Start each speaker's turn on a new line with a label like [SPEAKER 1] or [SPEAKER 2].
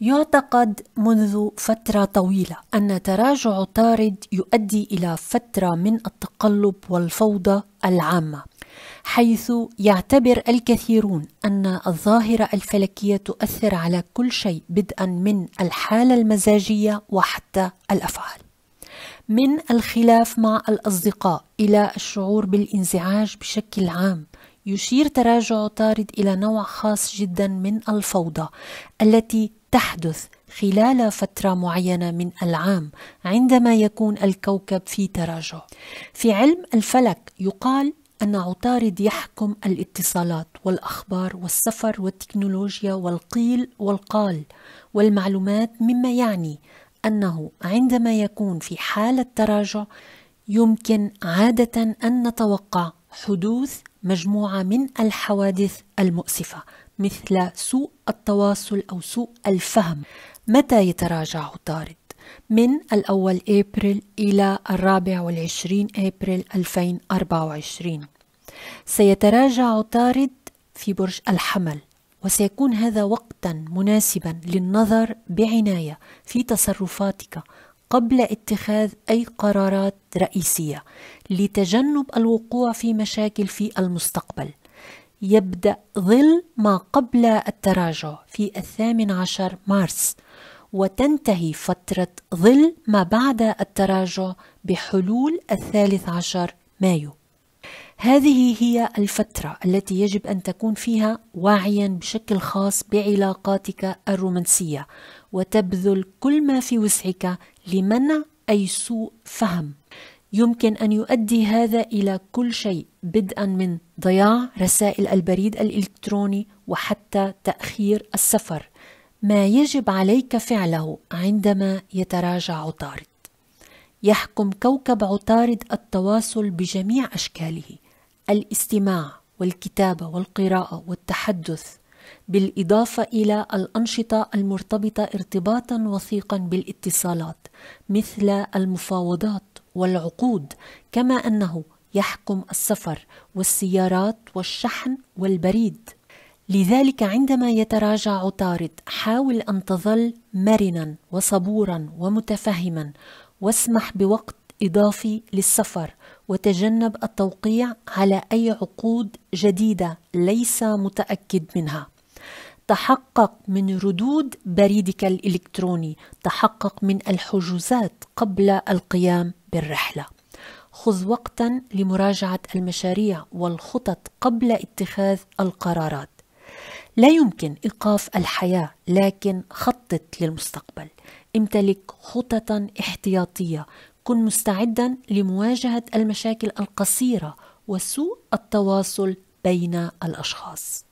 [SPEAKER 1] يعتقد منذ فترة طويلة أن تراجع طارد يؤدي إلى فترة من التقلب والفوضى العامة حيث يعتبر الكثيرون أن الظاهرة الفلكية تؤثر على كل شيء بدءا من الحالة المزاجية وحتى الأفعال من الخلاف مع الأصدقاء إلى الشعور بالانزعاج بشكل عام يشير تراجع طارد إلى نوع خاص جدا من الفوضى التي تحدث خلال فترة معينة من العام عندما يكون الكوكب في تراجع. في علم الفلك يقال أن عطارد يحكم الاتصالات والأخبار والسفر والتكنولوجيا والقيل والقال والمعلومات مما يعني أنه عندما يكون في حالة تراجع يمكن عادة أن نتوقع حدوث مجموعة من الحوادث المؤسفة مثل سوء التواصل أو سوء الفهم متى يتراجع طارد؟ من الأول أبريل إلى الرابع والعشرين أبريل 2024 سيتراجع طارد في برج الحمل وسيكون هذا وقتا مناسبا للنظر بعناية في تصرفاتك قبل اتخاذ اي قرارات رئيسيه لتجنب الوقوع في مشاكل في المستقبل يبدا ظل ما قبل التراجع في الثامن عشر مارس وتنتهي فتره ظل ما بعد التراجع بحلول الثالث عشر مايو هذه هي الفترة التي يجب أن تكون فيها واعيا بشكل خاص بعلاقاتك الرومانسية وتبذل كل ما في وسعك لمنع أي سوء فهم يمكن أن يؤدي هذا إلى كل شيء بدءا من ضياع رسائل البريد الإلكتروني وحتى تأخير السفر ما يجب عليك فعله عندما يتراجع عطارد يحكم كوكب عطارد التواصل بجميع اشكاله الاستماع والكتابه والقراءه والتحدث بالاضافه الى الانشطه المرتبطه ارتباطا وثيقا بالاتصالات مثل المفاوضات والعقود كما انه يحكم السفر والسيارات والشحن والبريد لذلك عندما يتراجع عطارد حاول ان تظل مرنا وصبورا ومتفهما واسمح بوقت إضافي للسفر وتجنب التوقيع على أي عقود جديدة ليس متأكد منها تحقق من ردود بريدك الإلكتروني تحقق من الحجوزات قبل القيام بالرحلة خذ وقتا لمراجعة المشاريع والخطط قبل اتخاذ القرارات لا يمكن إيقاف الحياة لكن خطط للمستقبل امتلك خططا احتياطيه كن مستعدا لمواجهه المشاكل القصيره وسوء التواصل بين الاشخاص